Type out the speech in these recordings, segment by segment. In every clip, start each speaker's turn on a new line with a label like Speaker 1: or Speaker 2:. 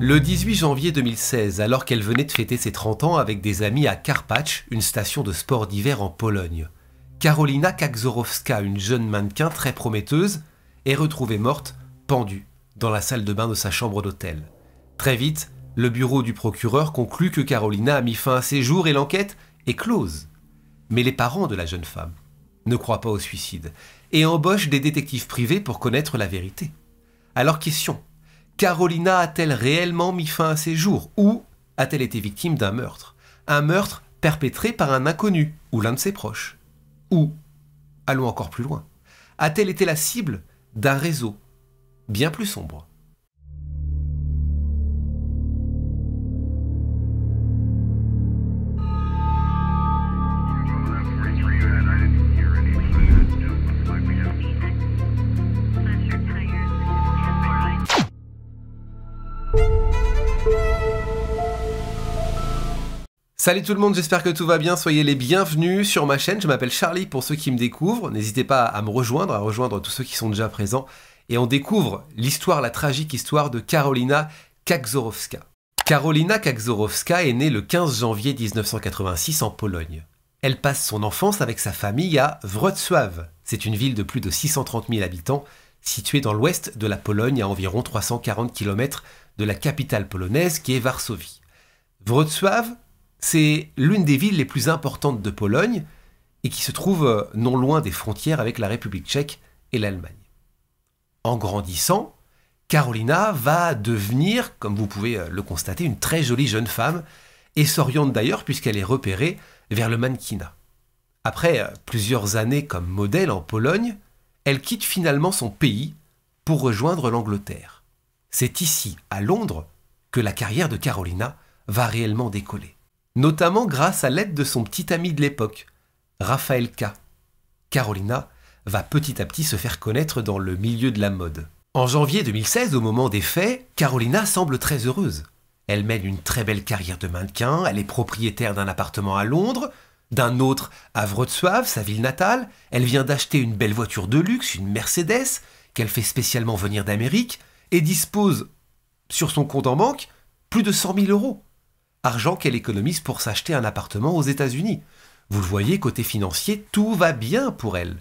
Speaker 1: Le 18 janvier 2016, alors qu'elle venait de fêter ses 30 ans avec des amis à Karpacz, une station de sport d'hiver en Pologne, Karolina Kaczorowska, une jeune mannequin très prometteuse, est retrouvée morte, pendue, dans la salle de bain de sa chambre d'hôtel. Très vite, le bureau du procureur conclut que Carolina a mis fin à ses jours et l'enquête est close. Mais les parents de la jeune femme ne croient pas au suicide et embauchent des détectives privés pour connaître la vérité. Alors question, Carolina a-t-elle réellement mis fin à ses jours Ou a-t-elle été victime d'un meurtre Un meurtre perpétré par un inconnu ou l'un de ses proches Ou, allons encore plus loin, a-t-elle été la cible d'un réseau bien plus sombre Salut tout le monde, j'espère que tout va bien, soyez les bienvenus sur ma chaîne, je m'appelle Charlie pour ceux qui me découvrent, n'hésitez pas à me rejoindre, à rejoindre tous ceux qui sont déjà présents, et on découvre l'histoire, la tragique histoire de Carolina Kaczorowska. Carolina Kaczorowska est née le 15 janvier 1986 en Pologne. Elle passe son enfance avec sa famille à Wrocław, c'est une ville de plus de 630 000 habitants, située dans l'ouest de la Pologne à environ 340 km de la capitale polonaise qui est Varsovie. Wrocław c'est l'une des villes les plus importantes de Pologne et qui se trouve euh, non loin des frontières avec la République tchèque et l'Allemagne. En grandissant, Carolina va devenir, comme vous pouvez euh, le constater, une très jolie jeune femme et s'oriente d'ailleurs puisqu'elle est repérée vers le mannequinat. Après euh, plusieurs années comme modèle en Pologne, elle quitte finalement son pays pour rejoindre l'Angleterre. C'est ici, à Londres, que la carrière de Carolina va réellement décoller notamment grâce à l'aide de son petit ami de l'époque, Raphaël K. Carolina va petit à petit se faire connaître dans le milieu de la mode. En janvier 2016, au moment des faits, Carolina semble très heureuse. Elle mène une très belle carrière de mannequin, elle est propriétaire d'un appartement à Londres, d'un autre à Wrocław, sa ville natale, elle vient d'acheter une belle voiture de luxe, une Mercedes, qu'elle fait spécialement venir d'Amérique, et dispose, sur son compte en banque, plus de 100 000 euros argent qu'elle économise pour s'acheter un appartement aux États-Unis. Vous le voyez, côté financier, tout va bien pour elle.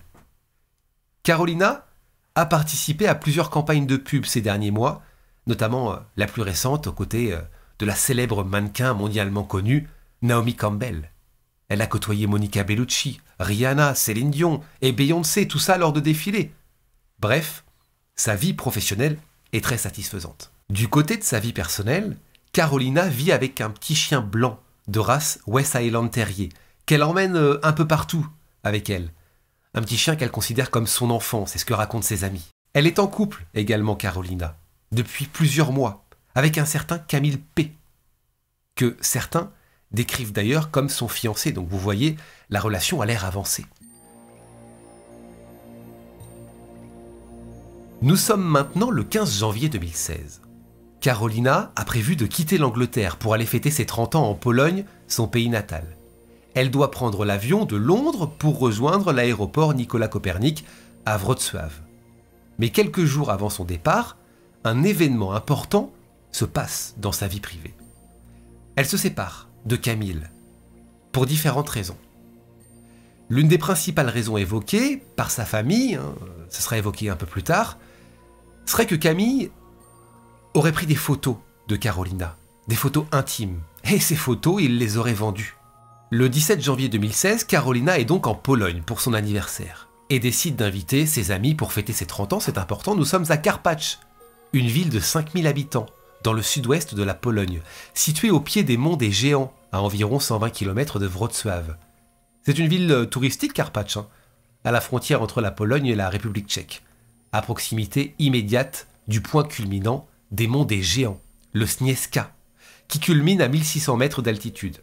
Speaker 1: Carolina a participé à plusieurs campagnes de pub ces derniers mois, notamment euh, la plus récente aux côtés euh, de la célèbre mannequin mondialement connue, Naomi Campbell. Elle a côtoyé Monica Bellucci, Rihanna, Céline Dion et Beyoncé, tout ça lors de défilés. Bref, sa vie professionnelle est très satisfaisante. Du côté de sa vie personnelle, Carolina vit avec un petit chien blanc de race West Island Terrier, qu'elle emmène euh, un peu partout avec elle. Un petit chien qu'elle considère comme son enfant, c'est ce que racontent ses amis. Elle est en couple également, Carolina, depuis plusieurs mois, avec un certain Camille P, que certains décrivent d'ailleurs comme son fiancé, donc vous voyez, la relation a l'air avancée. Nous sommes maintenant le 15 janvier 2016. Carolina a prévu de quitter l'Angleterre pour aller fêter ses 30 ans en Pologne, son pays natal. Elle doit prendre l'avion de Londres pour rejoindre l'aéroport Nicolas Copernic à Wrocław. Mais quelques jours avant son départ, un événement important se passe dans sa vie privée. Elle se sépare de Camille pour différentes raisons. L'une des principales raisons évoquées par sa famille, hein, ce sera évoqué un peu plus tard, serait que Camille aurait pris des photos de Carolina, des photos intimes. Et ces photos, il les aurait vendues. Le 17 janvier 2016, Carolina est donc en Pologne pour son anniversaire et décide d'inviter ses amis pour fêter ses 30 ans, c'est important, nous sommes à Karpacz, une ville de 5000 habitants, dans le sud-ouest de la Pologne, située au pied des monts des Géants, à environ 120 km de Wrocław. C'est une ville euh, touristique, Karpacz, hein, à la frontière entre la Pologne et la République tchèque, à proximité immédiate du point culminant des monts des géants, le Snieska, qui culmine à 1600 mètres d'altitude.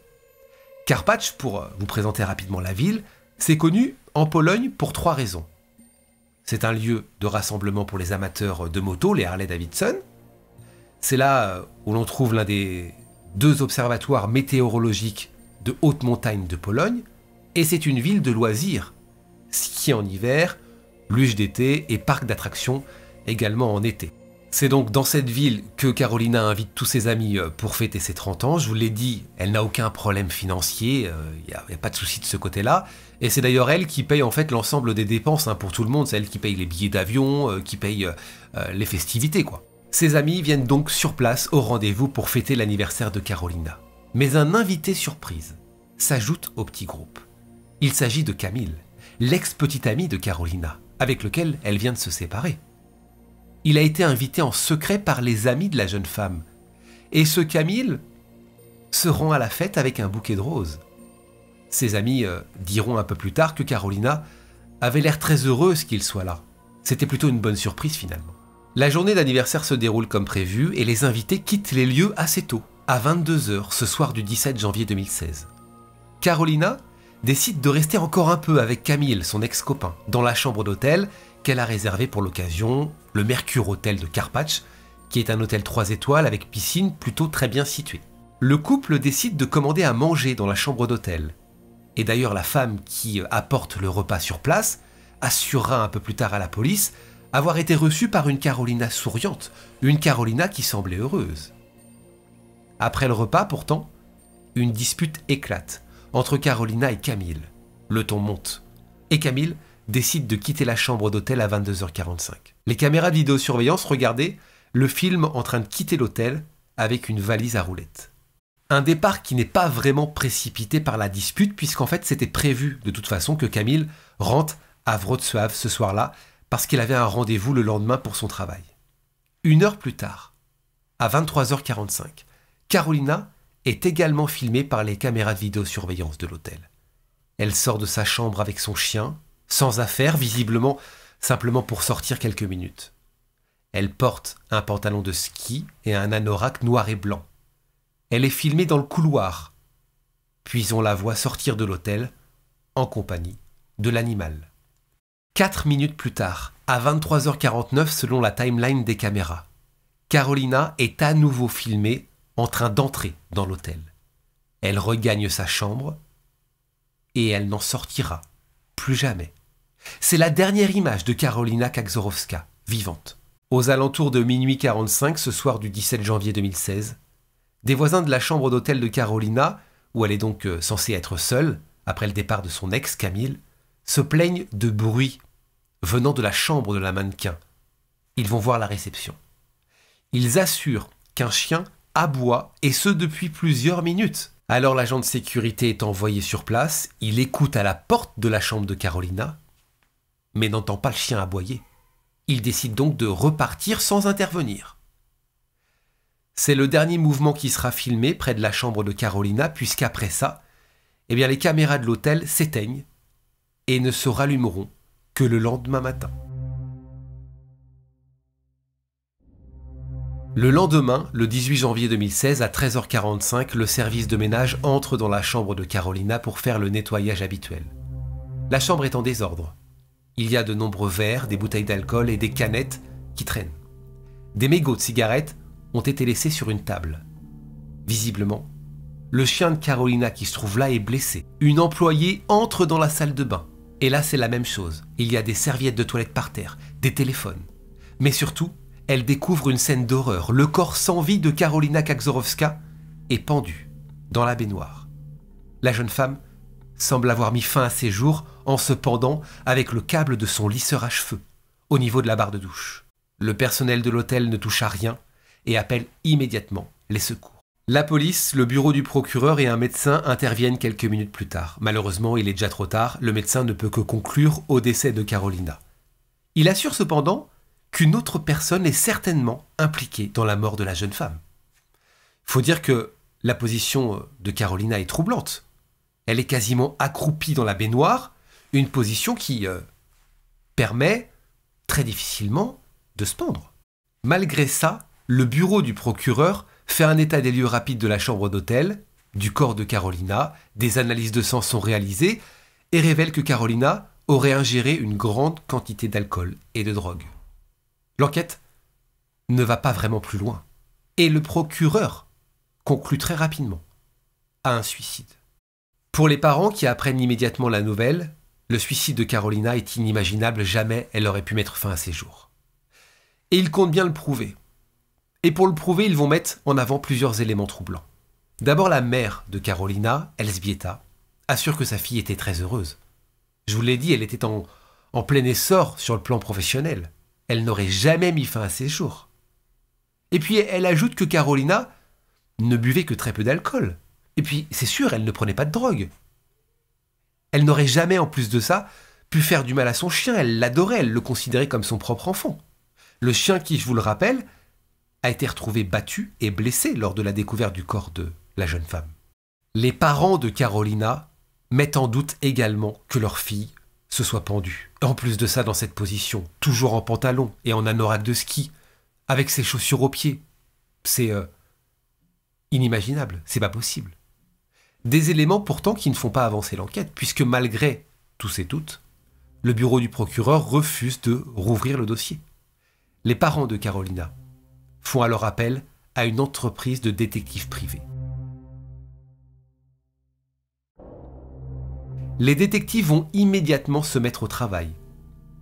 Speaker 1: Karpacz, pour euh, vous présenter rapidement la ville, c'est connu en Pologne pour trois raisons. C'est un lieu de rassemblement pour les amateurs de moto, les Harley Davidson. C'est là euh, où l'on trouve l'un des deux observatoires météorologiques de haute montagne de Pologne. Et c'est une ville de loisirs. Ski en hiver, luge d'été et parc d'attractions également en été. C'est donc dans cette ville que Carolina invite tous ses amis euh, pour fêter ses 30 ans. Je vous l'ai dit, elle n'a aucun problème financier, il euh, n'y a, pas de souci de ce côté-là. Et c'est d'ailleurs elle qui paye en fait l'ensemble des dépenses hein, pour tout le monde. C'est elle qui paye les billets d'avion, euh, qui paye les festivités, quoi. Ses amis viennent donc sur place au rendez-vous pour fêter l'anniversaire de Carolina. Mais un invité surprise s'ajoute au petit groupe. Il s'agit de Camille, l'ex-petite amie de Carolina, avec lequel elle vient de se séparer. Il a été invité en secret par les amis de la jeune femme. Et ce Camille se rend à la fête avec un bouquet de roses. Ses amis euh, diront un peu plus tard que Carolina avait l'air très heureuse qu'il soit là. C'était plutôt une bonne surprise finalement. La journée d'anniversaire se déroule comme prévu et les invités quittent les lieux assez tôt, à 22h ce soir du 17 janvier 2016. Carolina décide de rester encore un peu avec Camille, son ex-copain, dans la chambre d'hôtel qu'elle a réservé pour l'occasion le Mercure Hôtel de Carpatch, qui est un hôtel 3 étoiles avec piscine plutôt très bien situé. Le couple décide de commander à manger dans la chambre d'hôtel. Et d'ailleurs la femme qui euh, apporte le repas sur place assurera un peu plus tard à la police avoir été reçue par une Carolina souriante, une Carolina qui semblait heureuse. Après le repas pourtant, une dispute éclate entre Carolina et Camille. Le ton monte. Et Camille décide de quitter la chambre d'hôtel à 22h45. Les caméras de vidéosurveillance regardaient le film en train de quitter l'hôtel avec une valise à roulettes. Un départ qui n'est pas vraiment précipité par la dispute, puisqu'en fait c'était prévu de toute façon que Camille rentre à Wrocław ce soir-là, parce qu'il avait un rendez-vous le lendemain pour son travail. Une heure plus tard, à 23h45, Carolina est également filmée par les caméras de vidéosurveillance de l'hôtel. Elle sort de sa chambre avec son chien, sans affaire, visiblement simplement pour sortir quelques minutes. Elle porte un pantalon de ski et un anorak noir et blanc. Elle est filmée dans le couloir. Puis on la voit sortir de l'hôtel en compagnie de l'animal. Quatre minutes plus tard, à 23h49 selon la timeline des caméras, Carolina est à nouveau filmée en train d'entrer dans l'hôtel. Elle regagne sa chambre et elle n'en sortira plus jamais. C'est la dernière image de Carolina Kaczorowska, vivante. Aux alentours de minuit 45 ce soir du 17 janvier 2016, des voisins de la chambre d'hôtel de Carolina, où elle est donc euh, censée être seule, après le départ de son ex Camille, se plaignent de bruit venant de la chambre de la mannequin. Ils vont voir la réception. Ils assurent qu'un chien aboie, et ce depuis plusieurs minutes. Alors l'agent de sécurité est envoyé sur place, il écoute à la porte de la chambre de Carolina, mais n'entend pas le chien aboyer. Il décide donc de repartir sans intervenir. C'est le dernier mouvement qui sera filmé près de la chambre de Carolina, puisqu'après ça, eh bien les caméras de l'hôtel s'éteignent et ne se rallumeront que le lendemain matin. Le lendemain, le 18 janvier 2016, à 13h45, le service de ménage entre dans la chambre de Carolina pour faire le nettoyage habituel. La chambre est en désordre. Il y a de nombreux verres, des bouteilles d'alcool et des canettes qui traînent. Des mégots de cigarettes ont été laissés sur une table. Visiblement, le chien de Carolina qui se trouve là est blessé. Une employée entre dans la salle de bain. Et là, c'est la même chose. Il y a des serviettes de toilette par terre, des téléphones. Mais surtout, elle découvre une scène d'horreur. Le corps sans vie de Carolina Kaczorowska est pendu dans la baignoire. La jeune femme semble avoir mis fin à ses jours en se pendant avec le câble de son lisseur à cheveux au niveau de la barre de douche. Le personnel de l'hôtel ne touche à rien et appelle immédiatement les secours. La police, le bureau du procureur et un médecin interviennent quelques minutes plus tard. Malheureusement, il est déjà trop tard, le médecin ne peut que conclure au décès de Carolina. Il assure cependant qu'une autre personne est certainement impliquée dans la mort de la jeune femme. Faut dire que la position de Carolina est troublante. Elle est quasiment accroupie dans la baignoire, une position qui euh, permet très difficilement de se pendre. Malgré ça, le bureau du procureur fait un état des lieux rapides de la chambre d'hôtel, du corps de Carolina, des analyses de sang sont réalisées et révèlent que Carolina aurait ingéré une grande quantité d'alcool et de drogue. L'enquête ne va pas vraiment plus loin. Et le procureur conclut très rapidement à un suicide. Pour les parents qui apprennent immédiatement la nouvelle, le suicide de Carolina est inimaginable, jamais elle aurait pu mettre fin à ses jours. Et ils comptent bien le prouver. Et pour le prouver, ils vont mettre en avant plusieurs éléments troublants. D'abord, la mère de Carolina, Elsbieta, assure que sa fille était très heureuse. Je vous l'ai dit, elle était en, en plein essor sur le plan professionnel. Elle n'aurait jamais mis fin à ses jours. Et puis elle ajoute que Carolina ne buvait que très peu d'alcool. Et puis, c'est sûr, elle ne prenait pas de drogue. Elle n'aurait jamais, en plus de ça, pu faire du mal à son chien. Elle l'adorait, elle le considérait comme son propre enfant. Le chien qui, je vous le rappelle, a été retrouvé battu et blessé lors de la découverte du corps de la jeune femme. Les parents de Carolina mettent en doute également que leur fille se soit pendue. En plus de ça, dans cette position, toujours en pantalon et en anorak de ski, avec ses chaussures aux pieds, c'est euh, inimaginable, c'est pas possible. Des éléments pourtant qui ne font pas avancer l'enquête, puisque malgré tous et toutes, le bureau du procureur refuse de rouvrir le dossier. Les parents de Carolina font alors appel à une entreprise de détectives privés. Les détectives vont immédiatement se mettre au travail.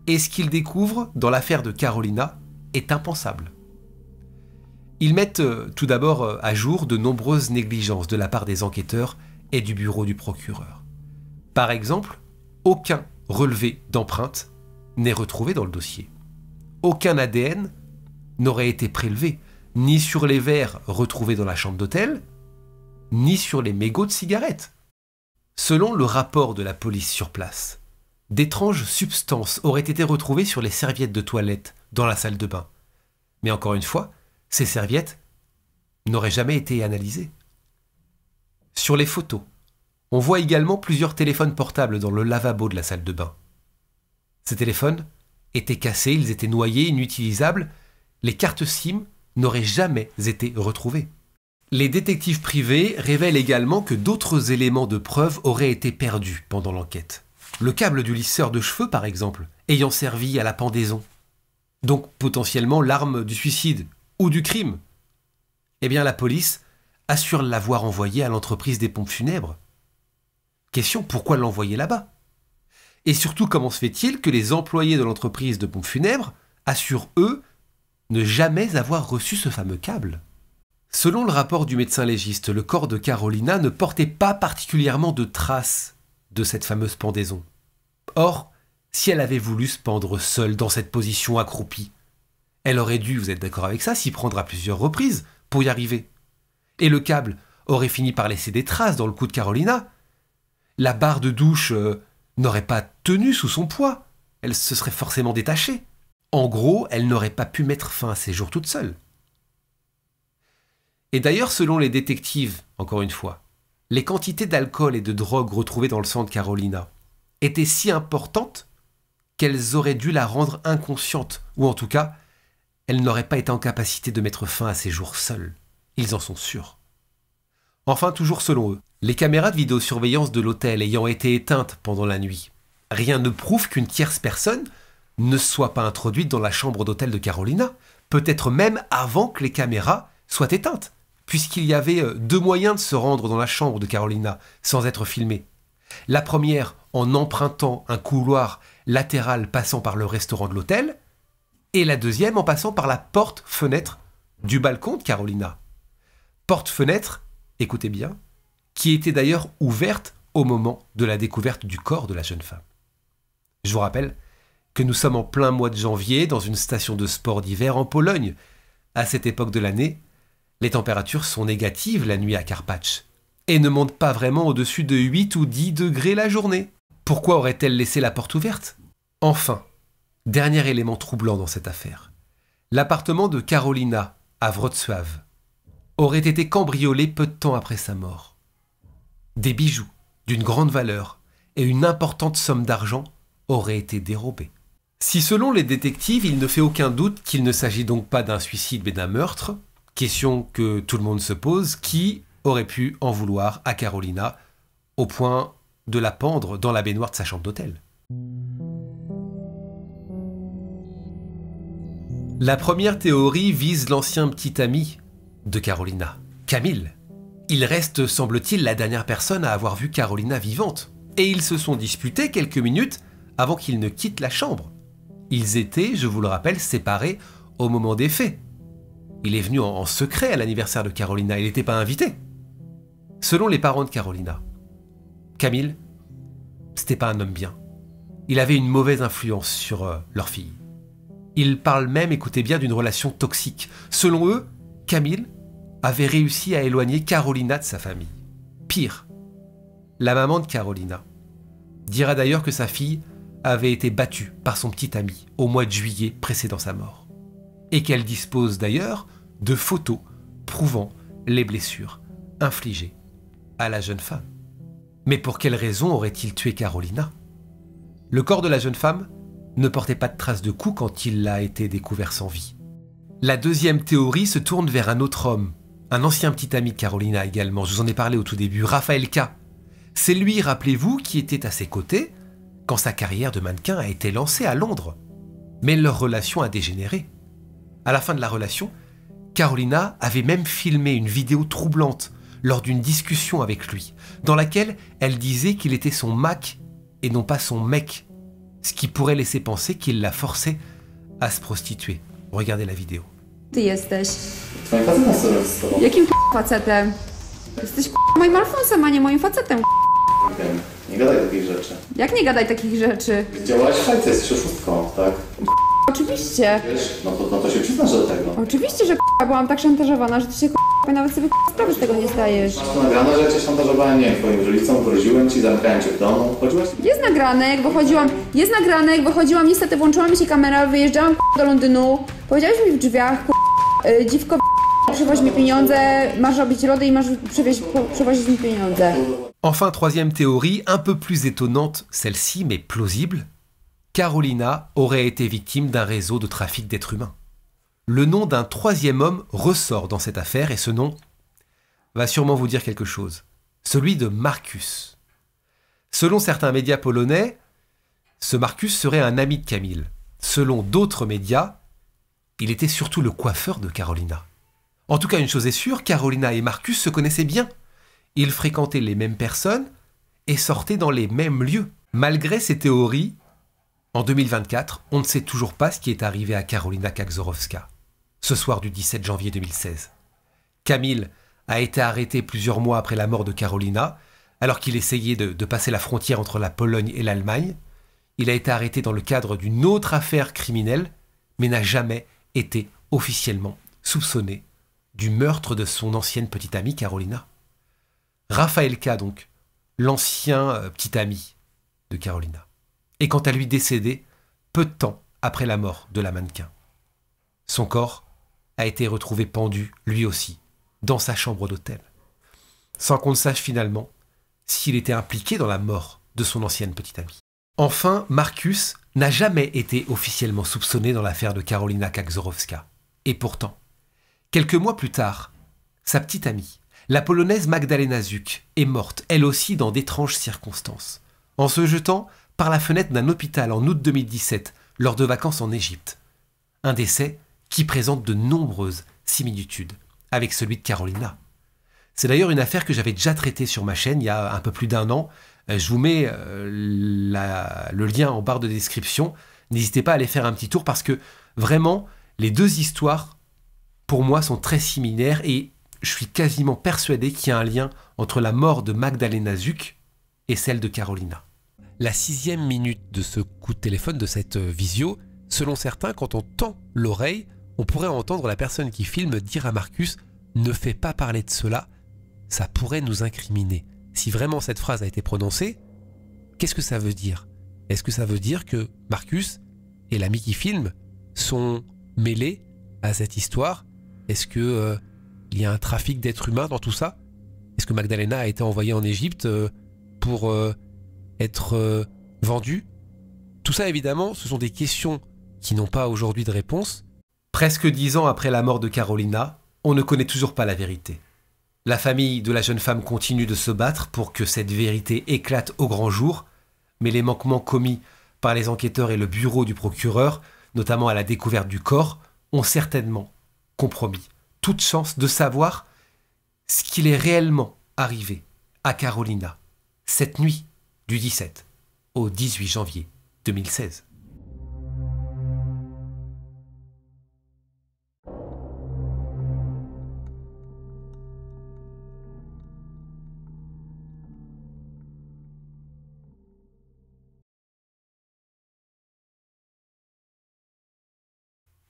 Speaker 1: Et ce qu'ils découvrent dans l'affaire de Carolina est impensable. Ils mettent euh, tout d'abord euh, à jour de nombreuses négligences de la part des enquêteurs et du bureau du procureur. Par exemple, aucun relevé d'empreinte n'est retrouvé dans le dossier. Aucun ADN n'aurait été prélevé, ni sur les verres retrouvés dans la chambre d'hôtel, ni sur les mégots de cigarettes. Selon le rapport de la police sur place, d'étranges substances auraient été retrouvées sur les serviettes de toilette dans la salle de bain. Mais encore une fois, ces serviettes n'auraient jamais été analysées. Sur les photos, on voit également plusieurs téléphones portables dans le lavabo de la salle de bain. Ces téléphones étaient cassés, ils étaient noyés, inutilisables, les cartes SIM n'auraient jamais été retrouvées. Les détectives privés révèlent également que d'autres éléments de preuve auraient été perdus pendant l'enquête. Le câble du lisseur de cheveux, par exemple, ayant servi à la pendaison. Donc potentiellement l'arme du suicide ou du crime. Eh bien la police assure l'avoir envoyé à l'entreprise des pompes funèbres. Question, pourquoi l'envoyer là-bas Et surtout, comment se fait-il que les employés de l'entreprise de pompes funèbres assurent, eux, ne jamais avoir reçu ce fameux câble Selon le rapport du médecin légiste, le corps de Carolina ne portait pas particulièrement de traces de cette fameuse pendaison. Or, si elle avait voulu se pendre seule dans cette position accroupie, elle aurait dû, vous êtes d'accord avec ça, s'y prendre à plusieurs reprises pour y arriver et le câble aurait fini par laisser des traces dans le cou de Carolina. La barre de douche euh, n'aurait pas tenu sous son poids, elle se serait forcément détachée. En gros, elle n'aurait pas pu mettre fin à ses jours toute seule. Et d'ailleurs, selon les détectives, encore une fois, les quantités d'alcool et de drogue retrouvées dans le sang de Carolina étaient si importantes qu'elles auraient dû la rendre inconsciente, ou en tout cas, elle n'aurait pas été en capacité de mettre fin à ses jours seule. Ils en sont sûrs. Enfin, toujours selon eux, les caméras de vidéosurveillance de l'hôtel ayant été éteintes pendant la nuit, rien ne prouve qu'une tierce personne ne soit pas introduite dans la chambre d'hôtel de Carolina, peut-être même avant que les caméras soient éteintes, puisqu'il y avait euh, deux moyens de se rendre dans la chambre de Carolina sans être filmé. La première en empruntant un couloir latéral passant par le restaurant de l'hôtel, et la deuxième en passant par la porte-fenêtre du balcon de Carolina porte-fenêtre, écoutez bien, qui était d'ailleurs ouverte au moment de la découverte du corps de la jeune femme. Je vous rappelle que nous sommes en plein mois de janvier dans une station de sport d'hiver en Pologne. À cette époque de l'année, les températures sont négatives la nuit à Karpacz et ne montent pas vraiment au-dessus de 8 ou 10 degrés la journée. Pourquoi aurait-elle laissé la porte ouverte Enfin, dernier élément troublant dans cette affaire, l'appartement de Carolina à Wrocław aurait été cambriolé peu de temps après sa mort. Des bijoux d'une grande valeur et une importante somme d'argent auraient été dérobés. Si selon les détectives, il ne fait aucun doute qu'il ne s'agit donc pas d'un suicide mais d'un meurtre, question que tout le monde se pose, qui aurait pu en vouloir à Carolina au point de la pendre dans la baignoire de sa chambre d'hôtel La première théorie vise l'ancien petit ami de Carolina. Camille. Il reste, semble-t-il, la dernière personne à avoir vu Carolina vivante. Et ils se sont disputés quelques minutes avant qu'ils ne quittent la chambre. Ils étaient, je vous le rappelle, séparés au moment des faits. Il est venu en secret à l'anniversaire de Carolina, il n'était pas invité. Selon les parents de Carolina, Camille, c'était pas un homme bien. Il avait une mauvaise influence sur euh, leur fille. Ils parlent même, écoutez bien, d'une relation toxique. Selon eux, Camille avait réussi à éloigner Carolina de sa famille. Pire, la maman de Carolina dira d'ailleurs que sa fille avait été battue par son petit ami au mois de juillet précédant sa mort, et qu'elle dispose d'ailleurs de photos prouvant les blessures infligées à la jeune femme. Mais pour quelle raison aurait-il tué Carolina Le corps de la jeune femme ne portait pas de traces de coups quand il a été découvert sans vie. La deuxième théorie se tourne vers un autre homme, un ancien petit ami de Carolina également, je vous en ai parlé au tout début, Raphaël K. C'est lui, rappelez-vous, qui était à ses côtés quand sa carrière de mannequin a été lancée à Londres. Mais leur relation a dégénéré. À la fin de la relation, Carolina avait même filmé une vidéo troublante lors d'une discussion avec lui, dans laquelle elle disait qu'il était son Mac et non pas son mec, ce qui pourrait laisser penser qu'il l'a forcé à se prostituer. Regardez la vidéo. Ty jesteś. Twoim facetem sobie z tobą. Jakim k***a facetem? Jesteś k***a moim Alfonsem, a nie moim facetem. k***a. Wiem, nie gadaj takich rzeczy. Jak nie gadaj takich rzeczy? Działałaś w fajce, jesteś oszustką, tak? Oczywiście. Wiesz, no to, no to się przyznasz do tego. Oczywiście, że k***a byłam tak szantażowana, że ty się k***a nawet sobie sprawy z tego nie zdajesz. Masz to nagrane, że cię szantażowałem, nie wiem, twoim rodzicom, groziłem ci, zamkałem cię w domu, chodziłaś... Jest nagrane, jak wychodziłam, jest nagrane, jak wychodziłam, niestety włączyła mi się kamera, wyjeżdżałam k***a do Londynu, powiedziałeś mi w drzwiach, k***a, Enfin, troisième théorie, un peu plus étonnante, celle-ci, mais plausible. Carolina aurait été victime d'un réseau de trafic d'êtres humains. Le nom d'un troisième homme ressort dans cette affaire et ce nom va sûrement vous dire quelque chose. Celui de Marcus. Selon certains médias polonais, ce Marcus serait un ami de Camille. Selon d'autres médias, il était surtout le coiffeur de Carolina. En tout cas, une chose est sûre, Carolina et Marcus se connaissaient bien. Ils fréquentaient les mêmes personnes et sortaient dans les mêmes lieux. Malgré ces théories, en 2024, on ne sait toujours pas ce qui est arrivé à Carolina Kaczorowska. ce soir du 17 janvier 2016. Camille a été arrêté plusieurs mois après la mort de Carolina, alors qu'il essayait de, de passer la frontière entre la Pologne et l'Allemagne. Il a été arrêté dans le cadre d'une autre affaire criminelle, mais n'a jamais était officiellement soupçonné du meurtre de son ancienne petite amie Carolina. Raphaël K, donc, l'ancien euh, petit ami de Carolina, est quant à lui décédé peu de temps après la mort de la mannequin. Son corps a été retrouvé pendu, lui aussi, dans sa chambre d'hôtel, sans qu'on ne sache finalement s'il était impliqué dans la mort de son ancienne petite amie. Enfin, Marcus n'a jamais été officiellement soupçonné dans l'affaire de Carolina Kaczorowska. Et pourtant, quelques mois plus tard, sa petite amie, la polonaise Magdalena Zuk, est morte, elle aussi dans d'étranges circonstances, en se jetant par la fenêtre d'un hôpital en août 2017, lors de vacances en Égypte. Un décès qui présente de nombreuses similitudes avec celui de Carolina. C'est d'ailleurs une affaire que j'avais déjà traitée sur ma chaîne il y a un peu plus d'un an, euh, je vous mets euh, le lien en barre de description. N'hésitez pas à aller faire un petit tour parce que vraiment, les deux histoires, pour moi, sont très similaires et je suis quasiment persuadé qu'il y a un lien entre la mort de Magdalena Zuck et celle de Carolina. La sixième minute de ce coup de téléphone, de cette euh, visio, selon certains, quand on tend l'oreille, on pourrait entendre la personne qui filme dire à Marcus Ne fais pas parler de cela, ça pourrait nous incriminer si vraiment cette phrase a été prononcée, qu'est-ce que ça veut dire Est-ce que ça veut dire que Marcus et l'ami qui filme sont mêlés à cette histoire Est-ce que euh, il y a un trafic d'êtres humains dans tout ça Est-ce que Magdalena a été envoyée en Égypte euh, pour euh, être vendue Tout ça évidemment, ce sont des questions qui n'ont pas aujourd'hui de réponse. Presque dix ans après la mort de Carolina, on ne connaît toujours pas la vérité. La famille de la jeune femme continue de se battre pour que cette vérité éclate au grand jour, mais les manquements commis par les enquêteurs et le bureau du procureur, notamment à la découverte du corps, ont certainement compromis toute chance de savoir ce qu'il est réellement arrivé à Carolina cette nuit du 17 au 18 janvier 2016.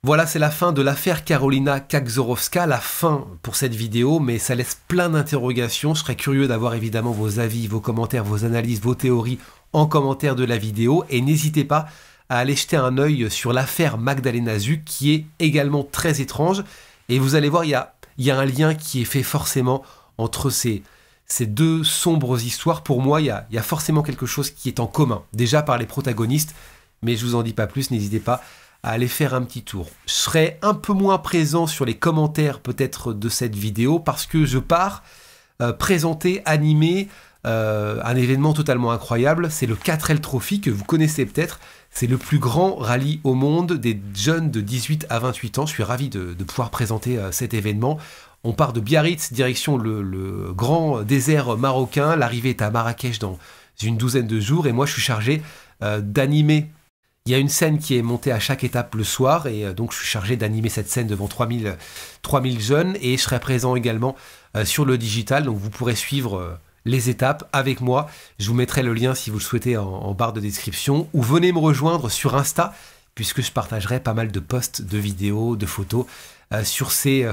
Speaker 1: Voilà, c'est la fin de l'affaire Carolina Kakzorowska, la fin pour cette vidéo, mais ça laisse plein d'interrogations. Je serais curieux d'avoir évidemment vos avis, vos commentaires, vos analyses, vos théories en commentaire de la vidéo. Et n'hésitez pas à aller jeter un œil sur l'affaire Magdalena Zuc, qui est également très étrange. Et vous allez voir, il y a, un lien qui est fait forcément entre ces, deux sombres histoires. Pour moi, il y a, forcément quelque chose qui est en commun, déjà par les protagonistes, mais je vous en dis pas plus, n'hésitez pas aller faire un petit tour. Je serai un peu moins présent sur les commentaires peut-être de cette vidéo parce que je pars euh, présenter, animer euh, un événement totalement incroyable. C'est le 4L Trophy que vous connaissez peut-être. C'est le plus grand rallye au monde des jeunes de 18 à 28 ans. Je suis ravi de, pouvoir présenter euh, cet événement. On part de Biarritz, direction le grand désert marocain. L'arrivée est à Marrakech dans une douzaine de jours et moi je suis chargé d'animer il y a une scène qui est montée à chaque étape le soir, et euh, donc je suis chargé d'animer cette scène devant 3000, 3000 jeunes, et je serai présent également euh, sur le digital, donc vous pourrez suivre euh, les étapes avec moi. Je vous mettrai le lien si vous le souhaitez en, barre de description, ou venez me rejoindre sur Insta, puisque je partagerai pas mal de posts, de vidéos, de photos sur ces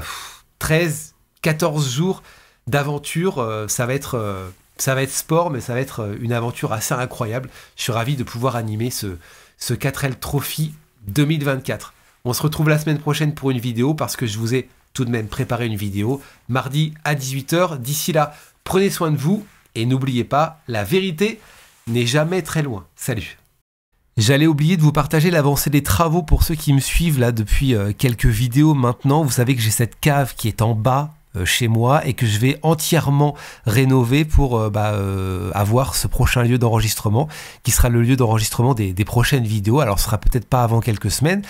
Speaker 1: 13, 14 jours d'aventure. ça va être... ça va être sport, mais ça va être une aventure assez incroyable. Je suis ravi de pouvoir animer ce, ce 4L Trophy 2024. On se retrouve la semaine prochaine pour une vidéo parce que je vous ai tout de même préparé une vidéo mardi à 18h. D'ici là, prenez soin de vous et n'oubliez pas, la vérité n'est jamais très loin. Salut J'allais oublier de vous partager l'avancée des travaux pour ceux qui me suivent là depuis euh, quelques vidéos maintenant. Vous savez que j'ai cette cave qui est en bas euh, chez moi et que je vais entièrement rénover pour euh, bah, euh, avoir ce prochain lieu d'enregistrement qui sera le lieu d'enregistrement des, des prochaines vidéos. Alors ce sera peut-être pas avant quelques semaines.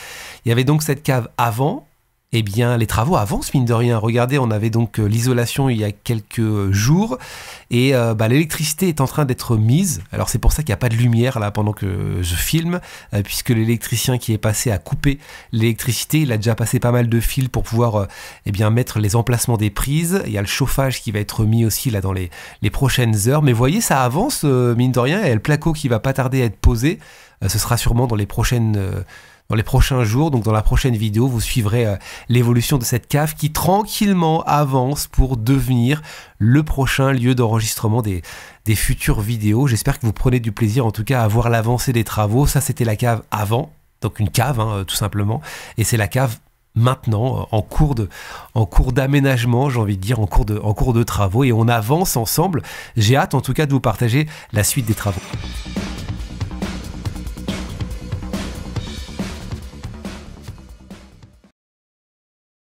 Speaker 1: Il y avait donc cette cave avant eh bien, les travaux avancent, mine de rien. Regardez, on avait donc euh, l'isolation il y a quelques euh, jours et euh, bah, l'électricité est en train d'être mise. Alors, c'est pour ça qu'il n'y a pas de lumière là pendant que je filme, puisque l'électricien qui est passé à couper l'électricité, il a déjà passé pas mal de fils pour pouvoir eh bien, mettre les emplacements des prises. Il y a le chauffage qui va être mis aussi là dans les, les prochaines heures. Mais voyez, ça avance, mine de rien. Et le placo qui va pas tarder à être posé, ce sera sûrement dans les prochaines dans les prochains jours, donc dans la prochaine vidéo, vous suivrez euh, l'évolution de cette cave qui tranquillement avance pour devenir le prochain lieu d'enregistrement des, futures vidéos. J'espère que vous prenez du plaisir en tout cas à voir l'avancée des travaux. Ça c'était la cave avant, donc une cave hein, euh, tout simplement, et c'est la cave maintenant euh, en cours de en cours d'aménagement j'ai envie de dire en cours en cours de travaux et on avance ensemble j'ai hâte en tout cas de vous partager la suite des travaux